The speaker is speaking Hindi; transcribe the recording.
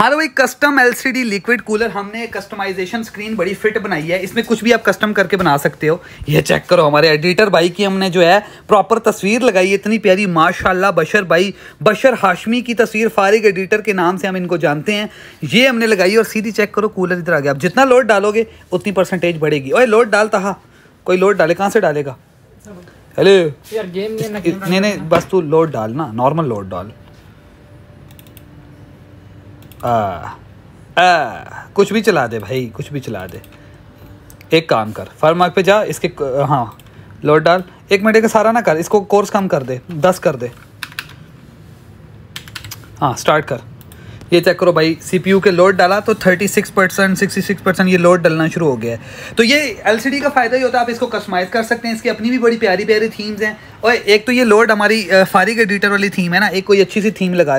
हर वही कस्टम एलसीडी लिक्विड कूलर हमने कस्टमाइजेशन स्क्रीन बड़ी फिट बनाई है इसमें कुछ भी आप कस्टम करके बना सकते हो ये चेक करो हमारे एडिटर भाई की हमने जो है प्रॉपर तस्वीर लगाई इतनी प्यारी माशाल्लाह बशर भाई बशर हाशमी की तस्वीर फारिग एडिटर के नाम से हम इनको जानते हैं ये हमने लगाई और सीधी चेक करो कूलर इधर आ गया आप जितना लोड डालोगे उतनी परसेंटेज बढ़ेगी और लोड डालता हा कोई लोड डाले कहाँ से डालेगा हेलो नहीं नहीं बस तू लोड डालना नॉर्मल लोड डाल आ आ कुछ भी चला दे भाई कुछ भी चला दे एक काम कर फार्मार्क पे जा इसके हाँ लोड डाल एक मिनट का सारा ना कर इसको कोर्स कम कर दे दस कर दे हाँ स्टार्ट कर ये चेक करो भाई सीपीयू के लोड डाला तो 36 परसेंट सिक्सटी परसेंट ये लोड डलना शुरू हो गया है तो ये एलसीडी का फ़ायदा ही होता है आप इसको कस्टमाइज़ कर सकते हैं इसकी अपनी भी बड़ी प्यारी प्यारी थीम्स हैं और एक तो ये लोड हमारी के एडिटर वाली थीम है ना एक कोई अच्छी सी थीम लगा